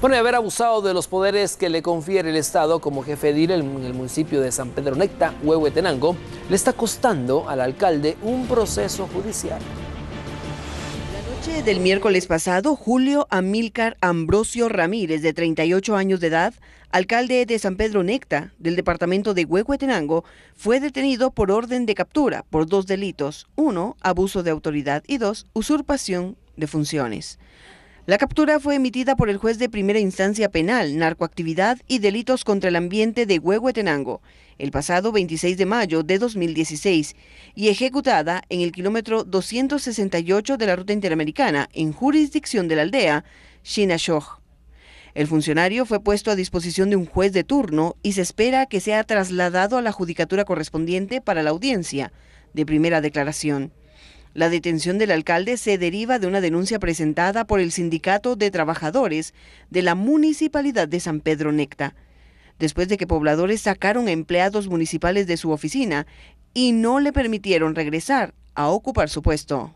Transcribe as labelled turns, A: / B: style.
A: Bueno, y haber abusado de los poderes que le confiere el Estado como jefe IRE en el municipio de San Pedro Necta, Huehuetenango, le está costando al alcalde un proceso judicial
B: La noche del miércoles pasado, Julio Amílcar Ambrosio Ramírez, de 38 años de edad, alcalde de San Pedro Necta, del departamento de Huehuetenango, fue detenido por orden de captura por dos delitos. Uno, abuso de autoridad y dos, usurpación de funciones. La captura fue emitida por el juez de primera instancia penal, narcoactividad y delitos contra el ambiente de Huehuetenango el pasado 26 de mayo de 2016 y ejecutada en el kilómetro 268 de la ruta interamericana en jurisdicción de la aldea Shinashog. El funcionario fue puesto a disposición de un juez de turno y se espera que sea trasladado a la judicatura correspondiente para la audiencia de primera declaración. La detención del alcalde se deriva de una denuncia presentada por el Sindicato de Trabajadores de la Municipalidad de San Pedro Necta, después de que pobladores sacaron a empleados municipales de su oficina y no le permitieron regresar a ocupar su puesto.